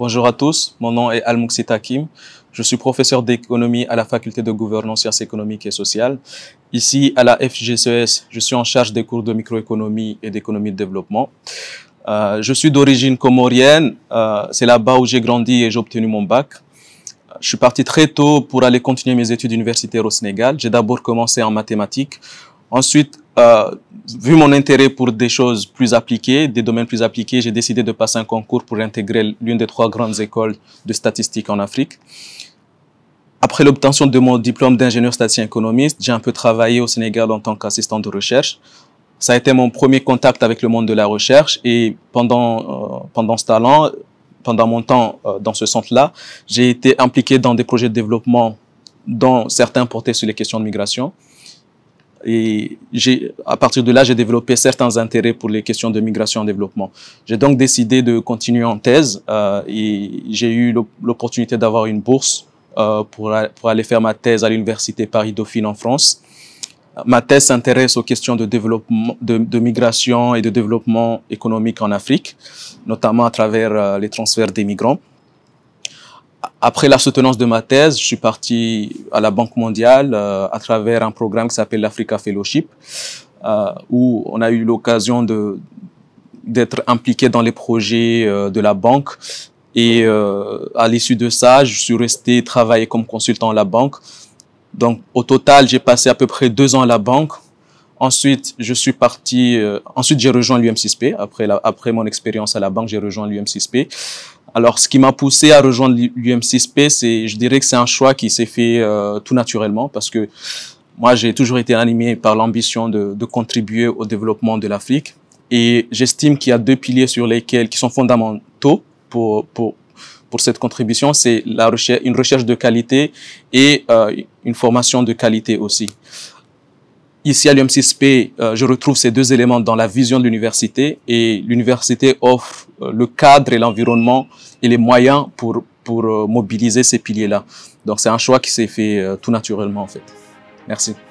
Bonjour à tous, mon nom est Almuxi Takim. Je suis professeur d'économie à la faculté de gouvernance, sciences économiques et sociales. Ici, à la FGCES, je suis en charge des cours de microéconomie et d'économie de développement. Euh, je suis d'origine comorienne. Euh, c'est là-bas où j'ai grandi et j'ai obtenu mon bac. Je suis parti très tôt pour aller continuer mes études universitaires au Sénégal. J'ai d'abord commencé en mathématiques. Ensuite, euh, vu mon intérêt pour des choses plus appliquées, des domaines plus appliqués, j'ai décidé de passer un concours pour intégrer l'une des trois grandes écoles de statistique en Afrique. Après l'obtention de mon diplôme d'ingénieur statisticien économiste, j'ai un peu travaillé au Sénégal en tant qu'assistant de recherche. Ça a été mon premier contact avec le monde de la recherche et pendant, euh, pendant ce talent, pendant mon temps euh, dans ce centre-là, j'ai été impliqué dans des projets de développement dont certains portaient sur les questions de migration. Et à partir de là, j'ai développé certains intérêts pour les questions de migration et développement. J'ai donc décidé de continuer en thèse euh, et j'ai eu l'opportunité d'avoir une bourse euh, pour, pour, aller faire ma thèse à l'université Paris-Dauphine en France. Ma thèse s'intéresse aux questions de, développement, de, migration et de développement économique en Afrique, notamment à travers euh, les transferts des migrants. Après la soutenance de ma thèse, je suis parti à la Banque mondiale euh, à travers un programme qui s'appelle l'Africa Fellowship, euh, où on a eu l'occasion de d'être impliqué dans les projets euh, de la banque. Et euh, à l'issue de ça, je suis resté travailler comme consultant à la banque. Donc, au total, j'ai passé à peu près deux ans à la banque. Ensuite, je suis parti. ensuite, j'ai rejoint l'UM6P. Après, la, après mon expérience à la banque, j'ai rejoint l'UM6P. Alors, ce qui m'a poussé à rejoindre l'UM6P, c'est, je dirais que c'est un choix qui s'est fait euh, tout naturellement parce que moi, j'ai toujours été animé par l'ambition de, contribuer au développement de l'Afrique. Et j'estime qu'il y a deux piliers sur lesquels, qui sont fondamentaux pour, pour, pour cette contribution. C'est la recherche, une recherche de qualité et euh, une formation de qualité aussi. Ici à l'UM6P, euh, je retrouve ces deux éléments dans la vision de l'université et l'université offre euh, le cadre et l'environnement et les moyens pour, pour euh, mobiliser ces piliers-là. Donc c'est un choix qui s'est fait tout naturellement en fait. Merci.